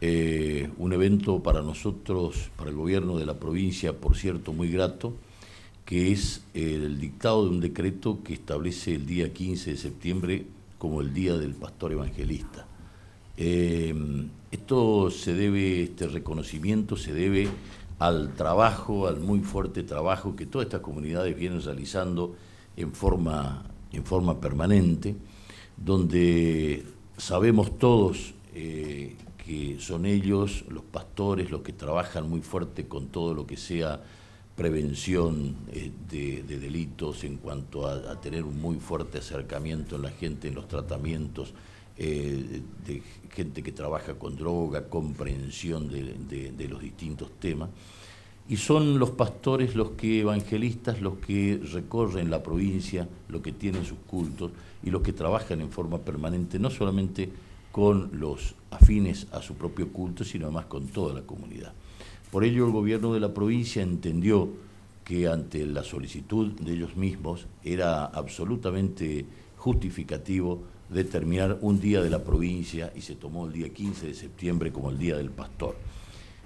Eh, un evento para nosotros, para el gobierno de la provincia, por cierto, muy grato, que es eh, el dictado de un decreto que establece el día 15 de septiembre como el Día del Pastor Evangelista. Eh, esto se debe, este reconocimiento se debe al trabajo, al muy fuerte trabajo que todas estas comunidades vienen realizando en forma, en forma permanente, donde sabemos todos que son ellos, los pastores, los que trabajan muy fuerte con todo lo que sea prevención eh, de, delitos, en cuanto a, tener un muy fuerte acercamiento en la gente, en los tratamientos eh, de gente que trabaja con droga, comprensión de, de los distintos temas. Y son los pastores los que evangelistas, los que recorren la provincia, los que tienen sus cultos y los que trabajan en forma permanente, no solamente con los afines a su propio culto, sino además con toda la comunidad. Por ello, el gobierno de la provincia entendió que ante la solicitud de ellos mismos era absolutamente justificativo determinar un día de la provincia y se tomó el día 15 de septiembre como el Día del Pastor.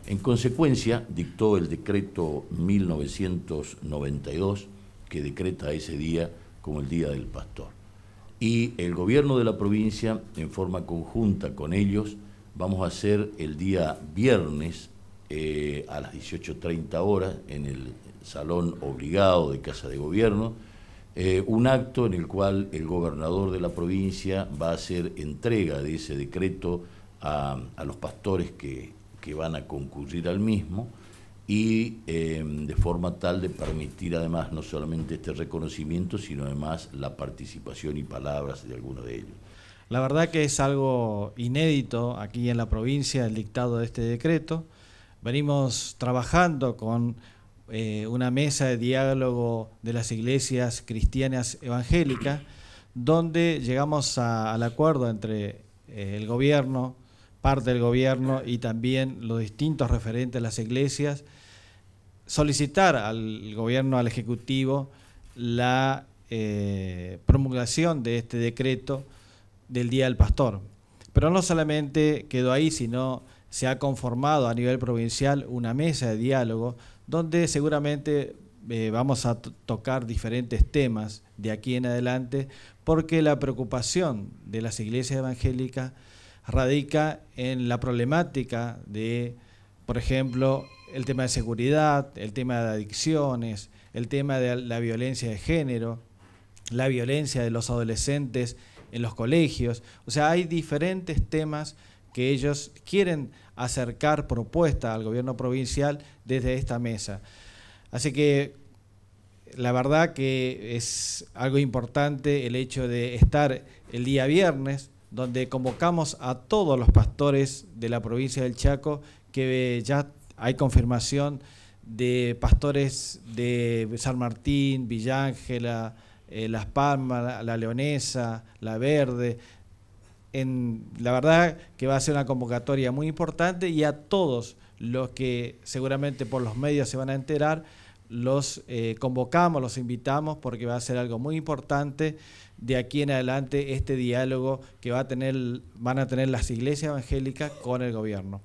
En consecuencia, dictó el decreto 1992 que decreta ese día como el Día del Pastor y el gobierno de la provincia, en forma conjunta con ellos, vamos a hacer el día viernes eh, a las 18.30 horas en el Salón Obligado de Casa de Gobierno, eh, un acto en el cual el gobernador de la provincia va a hacer entrega de ese decreto a, los pastores que, que van a concurrir al mismo y em, de forma tal de permitir además no solamente este reconocimiento, sino además la participación y palabras de alguno de ellos. La verdad que es algo inédito aquí en la provincia el dictado de este decreto. Venimos trabajando con eh, una mesa de diálogo de las iglesias cristianas evangélicas, donde llegamos al acuerdo entre eh, el gobierno, parte del gobierno y también los distintos referentes de las iglesias, solicitar al gobierno, al Ejecutivo, la eh, promulgación de este decreto del Día del Pastor. Pero no solamente quedó ahí, sino se ha conformado a nivel provincial una mesa de diálogo donde seguramente eh, vamos a tocar diferentes temas de aquí en adelante, porque la preocupación de las iglesias evangélicas radica en la problemática de, por ejemplo, el tema de seguridad, el tema de adicciones, el tema de la violencia de género, la violencia de los adolescentes en los colegios. O sea, hay diferentes temas que ellos quieren acercar propuesta al gobierno provincial desde esta mesa. Así que la verdad que es algo importante el hecho de estar el día viernes donde convocamos a todos los pastores de la provincia del Chaco, que ya hay confirmación de pastores de San Martín, Villángela, eh, Las Palmas, La Leonesa, La Verde. En, la verdad que va a ser una convocatoria muy importante y a todos los que seguramente por los medios se van a enterar, los eh, convocamos, los invitamos porque va a ser algo muy importante de aquí en adelante este diálogo que van a tener las iglesias evangélicas con el gobierno.